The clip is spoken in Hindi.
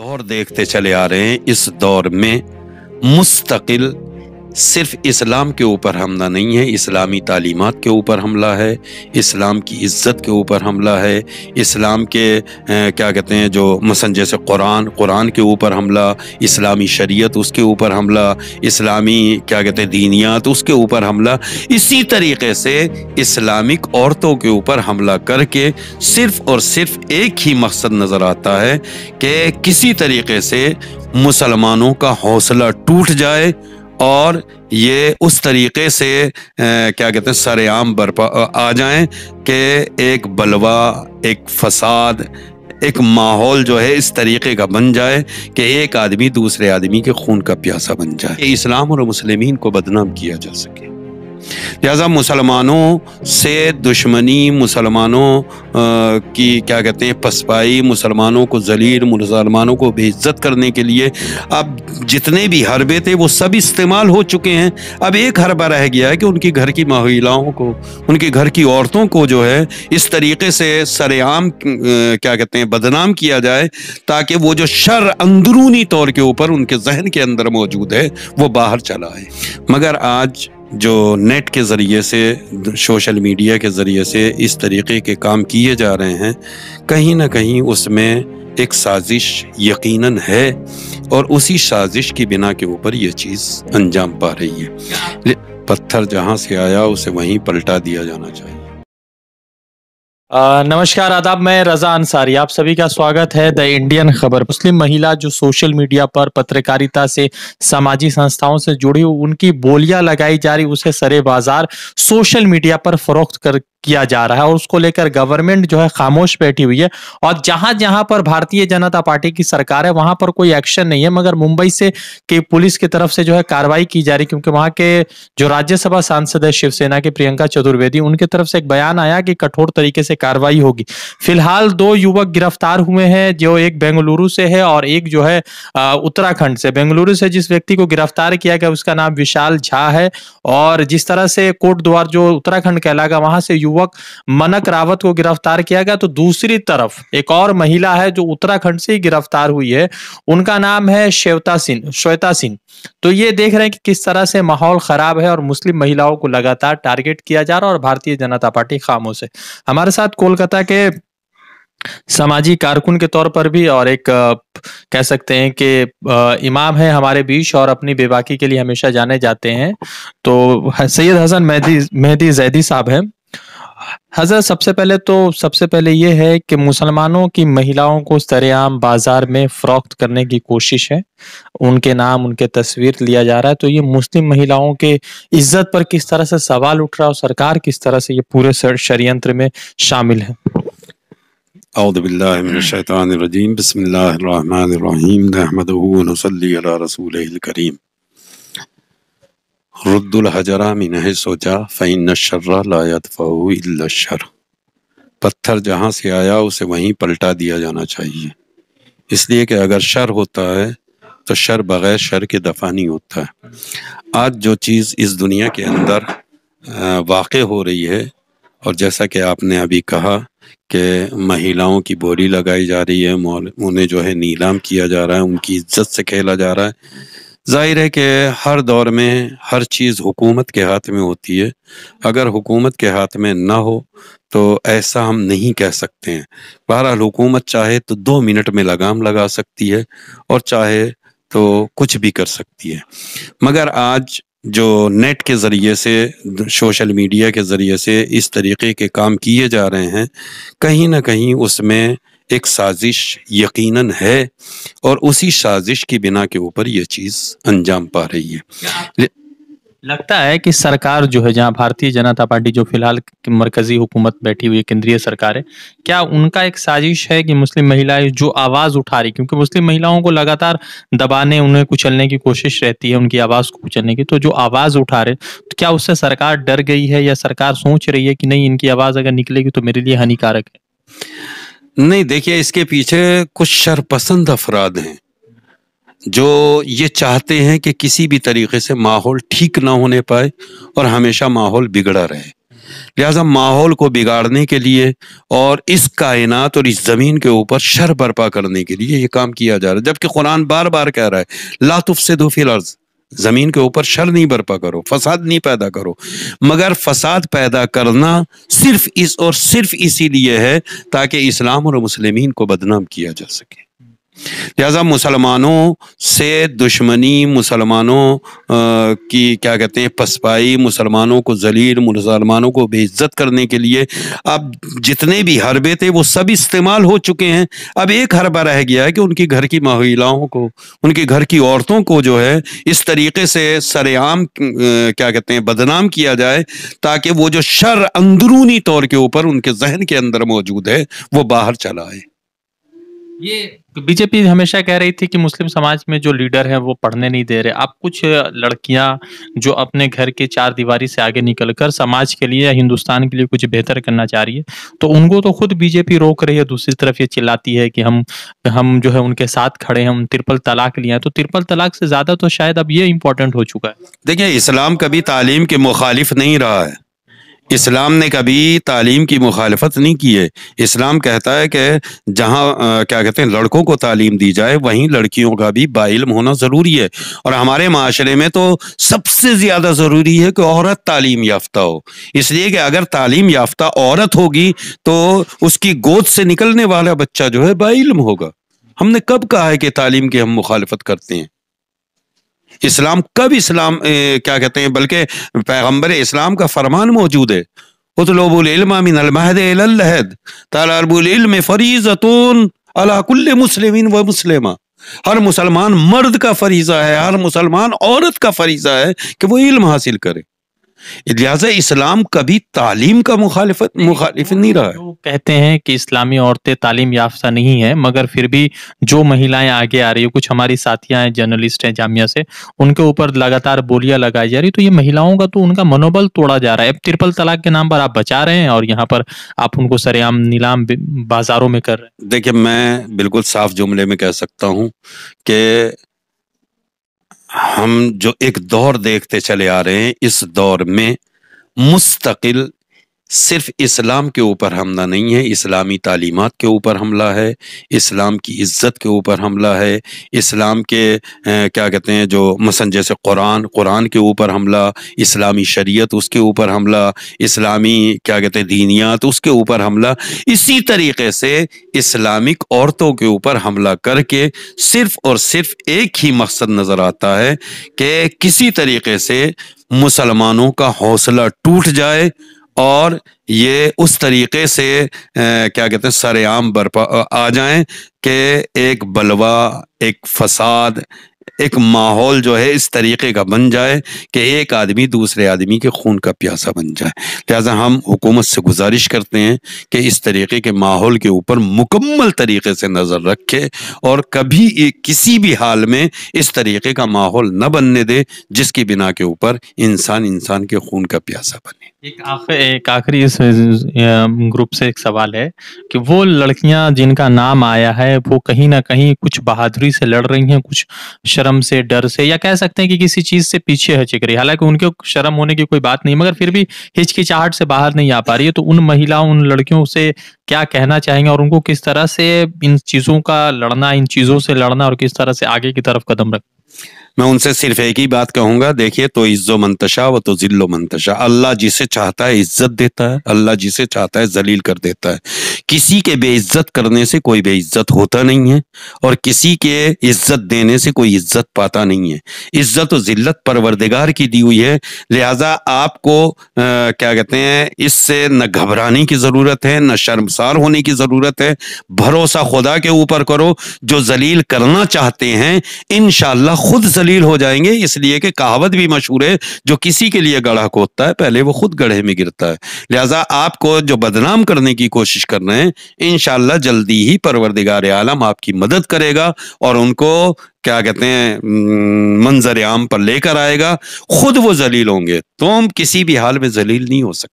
दौर देखते चले आ रहे हैं इस दौर में मुस्तकिल सिर्फ इस्लाम के ऊपर हमला नहीं है इस्लामी तालीमत के ऊपर हमला है इस्लाम की इज़्ज़त के ऊपर हमला है इस्लाम के ए, क्या कहते हैं जो मसन जैसे कुरान कुरान के ऊपर हमला इस्लामी शरीयत उसके ऊपर हमला इस्लामी क्या कहते हैं दीनियात उसके ऊपर हमला इसी तरीके से इस्लामिक औरतों के ऊपर हमला करके सिर्फ और सिर्फ एक ही मकसद नज़र आता है कि किसी तरीके से मुसलमानों का हौसला टूट जाए और ये उस तरीके से क्या कहते हैं सरेआम बरपा आ जाएं कि एक बलवा एक फसाद एक माहौल जो है इस तरीके का बन जाए कि एक आदमी दूसरे आदमी के खून का प्यासा बन जाए इस्लाम और मुसलमिन को बदनाम किया जा सके लिहाजा मुसलमानों से दुश्मनी मुसलमानों की क्या कहते हैं पसपाई मुसलमानों को जलील मुसलमानों को बेइज्जत करने के लिए अब जितने भी हरबे थे वो सब इस्तेमाल हो चुके हैं अब एक हरबा रह गया है कि उनकी घर की महिलाओं को उनके घर की औरतों को जो है इस तरीके से सरेआम क्या कहते हैं बदनाम किया जाए ताकि वो जो शर अंदरूनी तौर के ऊपर उनके जहन के अंदर मौजूद है वो बाहर चला है मगर आज जो नेट के ज़रिए से सोशल मीडिया के ज़रिए से इस तरीके के काम किए जा रहे हैं कहीं ना कहीं उसमें एक साजिश यकीनन है और उसी साजिश की बिना के ऊपर ये चीज़ अंजाम पा रही है पत्थर जहाँ से आया उसे वहीं पलटा दिया जाना चाहिए नमस्कार आदाब मैं रजा अंसारी आप सभी का स्वागत है द इंडियन खबर मुस्लिम महिला जो सोशल मीडिया पर पत्रकारिता से सामाजिक संस्थाओं से जुड़ी हुई उनकी बोलियां लगाई जा रही उसे सरे बाजार सोशल मीडिया पर फरोख्त कर किया जा रहा है और उसको लेकर गवर्नमेंट जो है खामोश बैठी हुई है और जहां जहां पर भारतीय जनता पार्टी की सरकार है वहां पर कोई एक्शन नहीं है मगर मुंबई से के पुलिस की तरफ से जो है कार्रवाई की जा रही क्योंकि वहां के जो राज्यसभा सांसद है शिवसेना के प्रियंका चतुर्वेदी उनकी तरफ से एक बयान आया कि कठोर तरीके से कार्रवाई होगी फिलहाल दो युवक गिरफ्तार हुए हैं जो एक बेंगलुरु से है और एक जो है उत्तराखंड से बेंगलुरु से जिस व्यक्ति को गिरफ्तार किया गया उसका नाम विशाल झा है और जिस तरह से कोट द्वार जो उत्तराखंड कहलागा वहां से युवक बलपूर्वक मनक रावत को गिरफ्तार किया गया तो दूसरी तरफ एक और महिला है जो उत्तराखंड से ही गिरफ्तार हुई है उनका नाम है श्वेता सिंह श्वेता सिंह तो ये देख रहे हैं कि किस तरह से माहौल खराब है और मुस्लिम महिलाओं को लगातार टारगेट किया जा रहा है और भारतीय जनता पार्टी खामोश है हमारे साथ कोलकाता के सामाजिक कारकुन के तौर पर भी और एक कह सकते हैं कि इमाम है हमारे बीच और अपनी बेबाकी के लिए हमेशा जाने जाते हैं तो सैयद हसन मेहदी मेहदी जैदी साहब हैं हजरत सबसे पहले तो सबसे पहले ये है कि मुसलमानों की महिलाओं को सरेआम बाजार में फरोख्त करने की कोशिश है उनके नाम उनके तस्वीर लिया जा रहा है तो ये मुस्लिम महिलाओं के इज्जत पर किस तरह से सवाल उठ रहा है और सरकार किस तरह से ये पूरे षडयंत्र में शामिल है अउदबिल्लिमिनशैतानरजीम बसमिल्लर रसूल करीम रद्दुल हजरा मिनह सोचा फ़ैन शर्रा लायत फ़हू पत्थर जहाँ से आया उसे वहीं पलटा दिया जाना चाहिए इसलिए कि अगर शर होता है तो शर बग़ैर शर के दफ़ा नहीं होता है आज जो चीज़ इस दुनिया के अंदर वाक़ हो रही है और जैसा कि आपने अभी कहा कि महिलाओं की बोली लगाई जा रही है उन्हें जो है नीलाम किया जा रहा है उनकी इज्जत से खेला जा रहा है जाहिर है कि हर दौर में हर चीज़ हुकूमत के हाथ में होती है अगर हुकूमत के हाथ में ना हो तो ऐसा हम नहीं कह सकते हैं बहरहाल हुकूमत चाहे तो दो मिनट में लगाम लगा सकती है और चाहे तो कुछ भी कर सकती है मगर आज जो नेट के ज़रिए से सोशल मीडिया के ज़रिए से इस तरीके के काम किए जा रहे हैं कहीं ना कहीं उसमें एक साजिश यकीनन है और उसी साजिश की बिना के ऊपर ये चीज़ अंजाम पा रही है लगता है कि सरकार जो है जहाँ भारतीय जनता पार्टी जो फिलहाल मरकजी हुकूमत बैठी हुई है केंद्रीय सरकार है क्या उनका एक साजिश है कि मुस्लिम महिलाएं जो आवाज उठा रही क्योंकि मुस्लिम महिलाओं को लगातार दबाने उन्हें कुचलने की कोशिश रहती है उनकी आवाज को कुचलने की तो जो आवाज उठा रहे तो क्या उससे सरकार डर गई है या सरकार सोच रही है कि नहीं इनकी आवाज अगर निकलेगी तो मेरे लिए हानिकारक है नहीं देखिए इसके पीछे कुछ शरपसंद अफराद हैं जो ये चाहते हैं कि किसी भी तरीके से माहौल ठीक ना होने पाए और हमेशा माहौल बिगड़ा रहे लिहाजा माहौल को बिगाड़ने के लिए और इस कायनात और इस ज़मीन के ऊपर शर बर्पा करने के लिए ये काम किया जा रहा है जबकि कुरान बार बार कह रहा है लातुफ से दो फिल अर्ज़ जमीन के ऊपर शर नहीं बर्पा करो फसाद नहीं पैदा करो मगर फसाद पैदा करना सिर्फ इस और सिर्फ इसीलिए है ताकि इस्लाम और मुसलमीन को बदनाम किया जा सके लिहाजा मुसलमानों से दुश्मनी मुसलमानों की क्या कहते हैं पसपाई मुसलमानों को जलील मुसलमानों को बेइज्जत करने के लिए अब जितने भी हरबे थे वो सब इस्तेमाल हो चुके हैं अब एक हरबा रह गया है कि उनकी घर की महिलाओं को उनकी घर की औरतों को जो है इस तरीके से सरेआम क्या कहते हैं बदनाम किया जाए ताकि वो जो शर अंदरूनी तौर के ऊपर उनके जहन के अंदर मौजूद है वो बाहर चला आए ये बीजेपी हमेशा कह रही थी कि मुस्लिम समाज में जो लीडर है वो पढ़ने नहीं दे रहे आप कुछ लड़कियां जो अपने घर के चार दीवारी से आगे निकलकर समाज के लिए या हिंदुस्तान के लिए कुछ बेहतर करना चाह रही है तो उनको तो खुद बीजेपी रोक रही है दूसरी तरफ ये चिल्लाती है कि हम हम जो है उनके साथ खड़े हैं हम त्रिपल तलाक लिए हैं तो त्रिपल तलाक से ज्यादा तो शायद अब ये इम्पोर्टेंट हो चुका है देखिये इस्लाम कभी तालीम के मुखालिफ नहीं रहा है इस्लाम ने कभी तालीम की मुखालफत नहीं की है इस्लाम कहता है कि जहाँ क्या कहते हैं लड़कों को तालीम दी जाए वहीं लड़कियों का भी बाइलम होना ज़रूरी है और हमारे माशरे में तो सबसे ज़्यादा ज़रूरी है कि औरत तालीम याफ्ता हो इसलिए कि अगर तालीम याफ्ता औरत होगी तो उसकी गोद से निकलने वाला बच्चा जो है बाइलम होगा हमने कब कहा है कि तालीम की हम मुखालफत करते हैं इस्लाम कब इस्लाम ए, क्या कहते हैं बल्कि पैगम्बर इस्लाम का फरमान मौजूद है व हर मुसलमान मर्द का फरीज़ा है हर मुसलमान औरत का फरीज़ा है कि वो इल्म हासिल करे लिहाजा इस्लाम कभी तालीम का मुखालिफत मुखालिफ नहीं रहा है कहते हैं कि इस्लामी औरतें तालीम याफ्ता नहीं है मगर फिर भी जो महिलाएं आगे आ रही है कुछ हमारी साथियां हैं जर्नलिस्ट हैं जामिया से उनके ऊपर लगातार बोलियां लगाई जा रही तो ये महिलाओं का तो उनका मनोबल तोड़ा जा रहा है त्रिपल तलाक के नाम पर आप बचा रहे हैं और यहाँ पर आप उनको सरेआम नीलाम बाजारों में कर रहे हैं देखिये मैं बिल्कुल साफ जुमले में कह सकता हूँ कि हम जो एक दौर देखते चले आ रहे हैं इस दौर में मुस्तकिल सिर्फ इस्लाम के ऊपर हमला नहीं है इस्लामी तालीमत के ऊपर हमला है इस्लाम की इज़्ज़त के ऊपर हमला है इस्लाम के क्या कहते हैं जो मसन जैसे कुरान कुरान के ऊपर हमला इस्लामी शरीयत उसके ऊपर हमला इस्लामी क्या कहते हैं दीनियात उसके ऊपर हमला इसी तरीके से इस्लामिक औरतों के ऊपर हमला करके सिर्फ और सिर्फ एक ही मकसद नज़र आता है कि किसी तरीके से मुसलमानों का हौसला टूट जाए और ये उस तरीके से क्या कहते हैं सरेआम बर्पा आ जाएं कि एक बलवा एक फसाद एक माहौल जो है इस तरीके का बन जाए कि एक आदमी दूसरे आदमी के खून का प्यासा बन जाए लिहाजा हम हुकूमत से गुजारिश करते हैं कि इस तरीके के माहौल के ऊपर मुकम्मल तरीके से नज़र रखे और कभी किसी भी हाल में इस तरीके का माहौल न बनने दे जिसकी बिना के ऊपर इंसान इंसान के खून का प्यासा बने एक एक आखिरी इस ग्रुप से एक सवाल है कि वो लड़कियां जिनका नाम आया है वो कहीं ना कहीं कुछ बहादुरी से लड़ रही हैं कुछ शर्म से डर से या कह सकते हैं कि किसी चीज से पीछे हचक रही हालांकि उनके शर्म होने की कोई बात नहीं मगर फिर भी हिचकिचाहट से बाहर नहीं आ पा रही है तो उन महिलाओं उन लड़कियों से क्या कहना चाहेंगे और उनको किस तरह से इन चीजों का लड़ना इन चीजों से लड़ना और किस तरह से आगे की तरफ कदम रखना मैं उनसे सिर्फ एक ही बात कहूंगा देखिए तो इज्जो मंतशा व तो जिल्लो मंतशा अल्लाह जिसे चाहता है इज्जत देता है अल्लाह जिसे चाहता है जलील कर देता है किसी के बेइज्जत करने से कोई बेइज्जत होता नहीं है और किसी के इज्जत देने से कोई इज्जत पाता नहीं है इज्जत और जिल्लत परवरदिगार की दी हुई है लिहाजा आपको आ, क्या कहते हैं इससे न घबराने की ज़रूरत है न शर्मसार होने की ज़रूरत है भरोसा खुदा के ऊपर करो जो जलील करना चाहते हैं इन खुद जलील हो जाएंगे इसलिए कि कहावत भी मशहूर है जो किसी के लिए गढ़ा खोदता है पहले वो खुद गढ़े में गिरता है लिहाजा आपको जो बदनाम करने की कोशिश कर रहे हैं इनशाला जल्दी ही परवरदिगार आलम आपकी मदद करेगा और उनको क्या कहते हैं मंजर आम पर लेकर आएगा खुद वो जलील होंगे तुम तो किसी भी हाल में जलील नहीं हो सकते